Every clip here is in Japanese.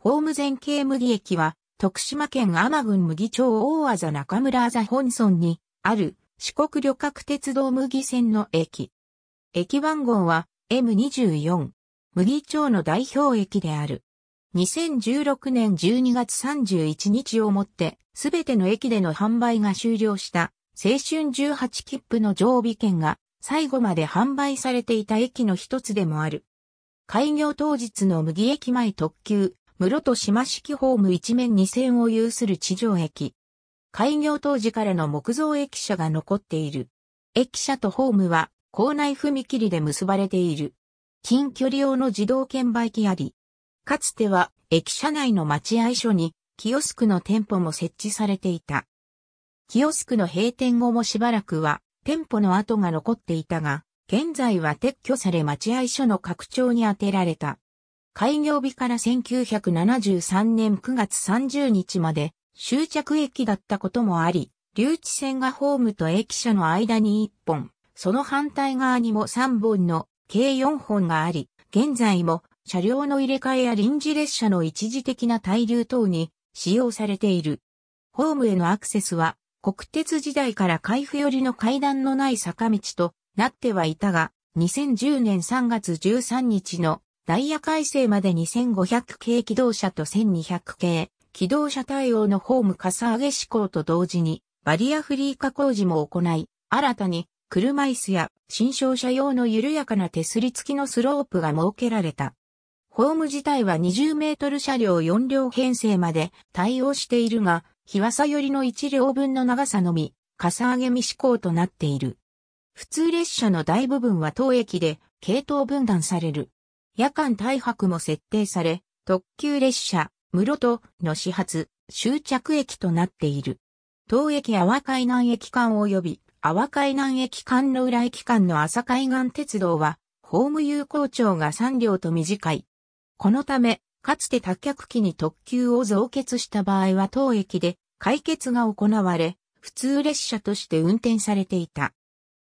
ホーム前系麦駅は、徳島県天郡麦町大字中村あざ本村に、ある四国旅客鉄道麦線の駅。駅番号は M24。麦町の代表駅である。2016年12月31日をもって、すべての駅での販売が終了した青春18切符の常備券が最後まで販売されていた駅の一つでもある。開業当日の麦駅前特急室戸島式ホーム一面二線を有する地上駅。開業当時からの木造駅舎が残っている。駅舎とホームは校内踏切で結ばれている。近距離用の自動券売機あり。かつては駅舎内の待合所にキオスクの店舗も設置されていた。キオスクの閉店後もしばらくは店舗の跡が残っていたが、現在は撤去され待合所の拡張に充てられた。開業日から1973年9月30日まで終着駅だったこともあり、留置線がホームと駅舎の間に1本、その反対側にも3本の計4本があり、現在も車両の入れ替えや臨時列車の一時的な滞留等に使用されている。ホームへのアクセスは国鉄時代から開封寄りの階段のない坂道となってはいたが、2010年3月13日のダイヤ改正までに5 0 0系機動車と1200系機動車対応のホームかさ上げ施行と同時にバリアフリー化工事も行い、新たに車椅子や新商車用の緩やかな手すり付きのスロープが設けられた。ホーム自体は20メートル車両4両編成まで対応しているが、日和さ寄りの1両分の長さのみ、かさ上げ未施行となっている。普通列車の大部分は当駅で系統分断される。夜間大白も設定され、特急列車、室戸の始発、終着駅となっている。東駅阿波海南駅間及び阿波海南駅間の浦駅間の朝海岸鉄道は、ホーム有効長が3両と短い。このため、かつて脱脚機に特急を増結した場合は当駅で解決が行われ、普通列車として運転されていた。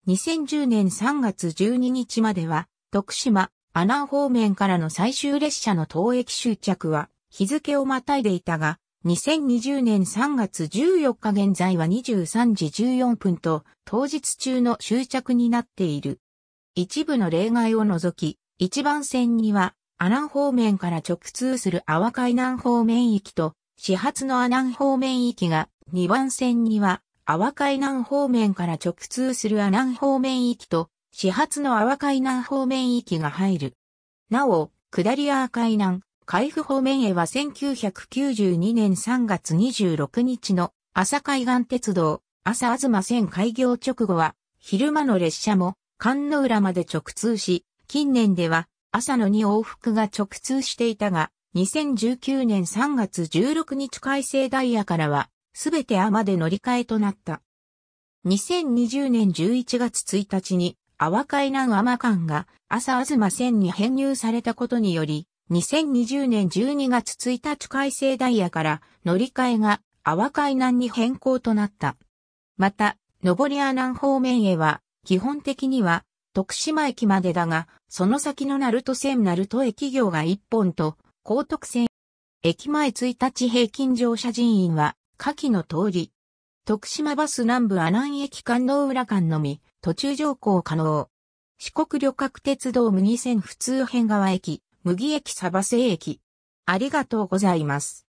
2010年3月12日までは、徳島、阿南方面からの最終列車の当駅終着は日付をまたいでいたが、2020年3月14日現在は23時14分と当日中の終着になっている。一部の例外を除き、一番線には阿南方面から直通する阿波海南方面域と始発の阿南方面域が2番線には阿波海南方面から直通する阿南方面域と始発の阿波海南方面域が入る。なお、下り阿波海南、海部方面へは1992年3月26日の朝海岸鉄道、朝東線開業直後は、昼間の列車も、関の浦まで直通し、近年では、朝の2往復が直通していたが、2019年3月16日改正ダイヤからは、すべてあまで乗り換えとなった。2020年11月1日に、阿波海南アマ間が朝東線に編入されたことにより、2020年12月1日改正ダイヤから乗り換えが阿波海南に変更となった。また、上り阿南方面へは、基本的には徳島駅までだが、その先の鳴門線鳴門駅業が1本と、高徳線。駅前1日平均乗車人員は、下記の通り、徳島バス南部阿南駅間の浦間のみ、途中乗降可能。四国旅客鉄道麦線普通編川駅、麦駅サバセ駅。ありがとうございます。